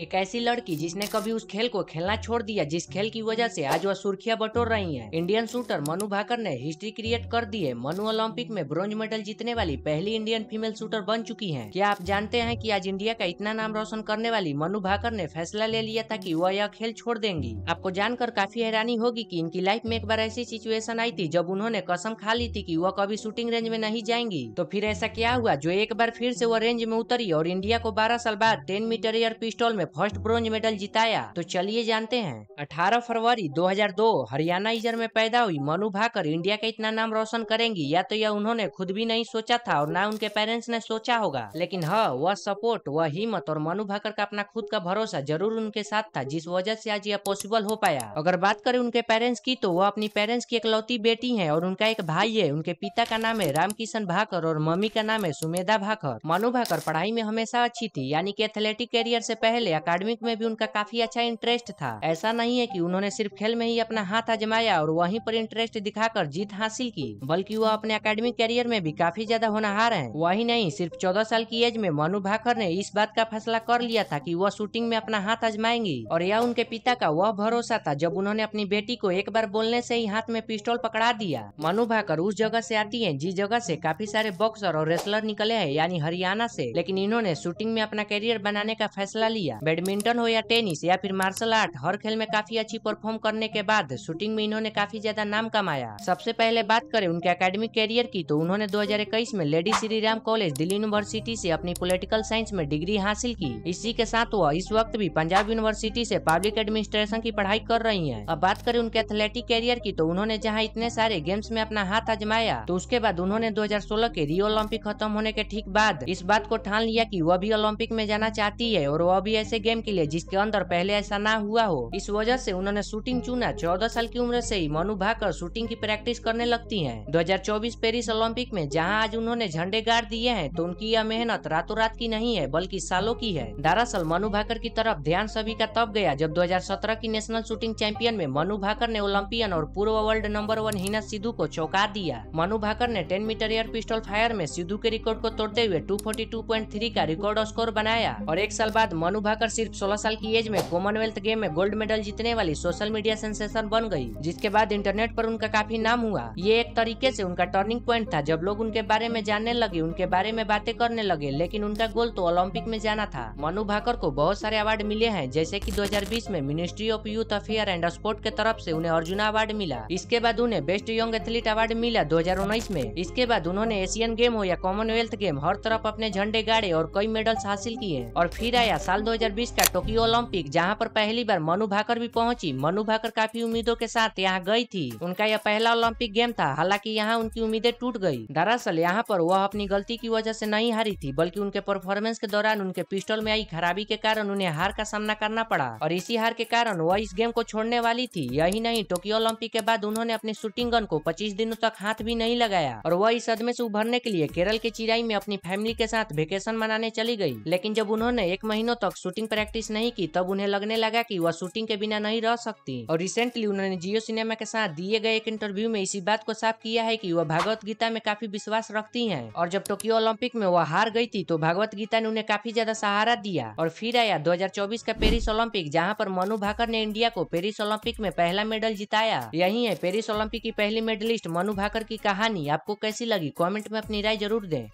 एक ऐसी लड़की जिसने कभी उस खेल को खेलना छोड़ दिया जिस खेल की वजह से आज वह सुर्खियां बटोर रही हैं। इंडियन शूटर मनु भाकर ने हिस्ट्री क्रिएट कर दी है मनु ओलंपिक में ब्रॉन्ज मेडल जीतने वाली पहली इंडियन फीमेल शूटर बन चुकी हैं। क्या आप जानते हैं कि आज इंडिया का इतना नाम रोशन करने वाली मनु भाकर ने फैसला ले लिया था की वह यह खेल छोड़ देंगी आपको जानकर काफी हैरानी होगी की इनकी लाइफ में एक बार ऐसी सिचुएशन आई थी जब उन्होंने कसम खा ली थी की वह कभी शूटिंग रेंज में नहीं जाएंगी तो फिर ऐसा क्या हुआ जो एक बार फिर से वह रेंज में उतरी और इंडिया को बारह साल बाद टेन मीटर एयर पिस्टॉल में फर्स्ट ब्रोंज मेडल जिताया तो चलिए जानते हैं 18 फरवरी 2002 हरियाणा इजर में पैदा हुई मनु भाकर इंडिया का इतना नाम रोशन करेंगी या तो यह उन्होंने खुद भी नहीं सोचा था और ना उनके पेरेंट्स ने सोचा होगा लेकिन हाँ वह सपोर्ट वह हिम्मत और मनु भाकर का अपना खुद का भरोसा जरूर उनके साथ था जिस वजह ऐसी आज यह पॉसिबल हो पाया अगर बात करें उनके पेरेंट्स की तो वह अपनी पेरेंट्स की इकलौती बेटी है और उनका एक भाई है उनके पिता का नाम है रामकिशन भाकर और मम्मी का नाम है सुमेधा भाकर मनु भाकर पढ़ाई में हमेशा अच्छी थी यानी कि एथलेटिक कैरियर से पहले अकाडमिक में भी उनका काफी अच्छा इंटरेस्ट था ऐसा नहीं है कि उन्होंने सिर्फ खेल में ही अपना हाथ आजमाया और वहीं पर इंटरेस्ट दिखाकर जीत हासिल की बल्कि वह अपने अकेडमिक करियर में भी काफी ज्यादा होनहार है वही नहीं सिर्फ चौदह साल की एज में मनु भाकर ने इस बात का फैसला कर लिया था की वह शूटिंग में अपना हाथ आजमाएंगी और यह उनके पिता का वह भरोसा था जब उन्होंने अपनी बेटी को एक बार बोलने से ही हाथ में पिस्टल पकड़ा दिया मनु भाकर उस जगह से आती है जिस जगह से काफी सारे बॉक्सर और रेसलर निकले हैं यानी हरियाणा से लेकिन इन्होंने शूटिंग में अपना करियर बनाने का फैसला लिया बैडमिंटन हो या टेनिस या फिर मार्शल आर्ट हर खेल में काफी अच्छी परफॉर्म करने के बाद शूटिंग में इन्होंने काफी ज्यादा नाम कमाया सबसे पहले बात करें उनके अकेडमिक कैरियर की तो उन्होंने दो में Lady Shri Ram college Delhi university ऐसी अपनी पोलिटिकल साइंस में डिग्री हासिल की इसी के साथ वह इस वक्त भी पंजाब यूनिवर्सिटी ऐसी पब्लिक एडमिनिस्ट्रेशन की पढ़ाई कर रही है अब बात करें उनके एथलेटिक कैरियर की तो उन्होंने जहाँ इतने सारे गेम्स में अपना हाथ आजमाया तो उसके बाद उन्होंने 2016 के रियो ओलंपिक खत्म होने के ठीक बाद इस बात को ठान लिया की वह भी ओलंपिक में जाना चाहती है और वह भी ऐसे ऐसे गेम के लिए जिसके अंदर पहले ऐसा ना हुआ हो इस वजह से उन्होंने शूटिंग चुना चौदह साल की उम्र से ही मनु भाकर शूटिंग की प्रैक्टिस करने लगती हैं 2024 पेरिस ओलंपिक में जहां आज उन्होंने झंडे गाड़ दिए हैं तो उनकी यह मेहनत रातों रात की नहीं है बल्कि सालों की है दरअसल मनु भाकर की तरफ ध्यान सभी का तब गया जब 2017 की नेशनल शूटिंग चैंपियन में मनु भाकर ने ओलंपियन और पूर्व world number one Heena Sidhu को चौंका दिया मनु भाकर ने 10 मीटर एयर पिस्टल फायर में सिद्धू के रिकॉर्ड को तोड़ते हुए 242.3 का रिकॉर्ड स्कोर बनाया और एक साल बाद मनु भाकर होकर सिर्फ 16 साल की एज में कॉमनवेल्थ गेम में गोल्ड मेडल जीतने वाली सोशल मीडिया सेंसेशन बन गई जिसके बाद इंटरनेट पर उनका काफी नाम हुआ ये एक तरीके से उनका टर्निंग पॉइंट था जब लोग उनके बारे में जानने लगे उनके बारे में बातें करने लगे लेकिन उनका गोल तो ओलंपिक में जाना था मनु भाकर को बहुत सारे अवार्ड मिले हैं जैसे की दो में ministry of youth affair and sport के तरफ ऐसी उन्हें अर्जुना अवार्ड मिला इसके बाद उन्हें बेस्ट यंग एथलीट अवार्ड मिला दो में इसके बाद उन्होंने एशियन गेम हो या कॉमनवेल्थ गेम हर तरफ अपने झंडे गाड़े और कई मेडल्स हासिल किए और फिर आया साल 2020 का टोक्यो ओलंपिक जहां पर पहली बार मनु भाकर भी पहुंची मनु भाकर काफी उम्मीदों के साथ यहां गई थी उनका यह पहला ओलंपिक गेम था हालांकि यहां उनकी उम्मीदें टूट गई दरअसल यहां पर वह अपनी गलती की वजह से नहीं हारी थी बल्कि उनके परफॉर्मेंस के दौरान उनके पिस्टल में आई खराबी के कारण उन्हें हार का सामना करना पड़ा और इसी हार के कारण वह इस गेम को छोड़ने वाली थी यही नहीं टोक्यो ओलंपिक के बाद उन्होंने अपने शूटिंग गन को पच्चीस दिनों तक हाथ भी नहीं लगाया और वह इस सदमे ऐसी उभरने के लिए केरल के चिराई में अपनी फैमिली के साथ वेकेशन मनाने चली गयी लेकिन जब उन्होंने एक महीनों तक शूटिंग प्रैक्टिस नहीं की तब उन्हें लगने लगा कि वह शूटिंग के बिना नहीं रह सकती और रिसेंटली उन्होंने जियो सिनेमा के साथ दिए गए एक इंटरव्यू में इसी बात को साफ किया है कि वह भगवत गीता में काफी विश्वास रखती है और जब टोक्यो ओलंपिक में वह हार गई थी तो भागवत गीता ने उन्हें काफी ज्यादा सहारा दिया और फिर आया दो का पेरिस ओलंपिक जहाँ पर मनु भाकर ने इंडिया को पेरिस ओलंपिक में पहला मेडल जिताया यही है पेरिस ओलंपिक की पहली मेडलिस्ट मनु भाकर की कहानी आपको कैसी लगी कमेंट में अपनी राय जरूर दें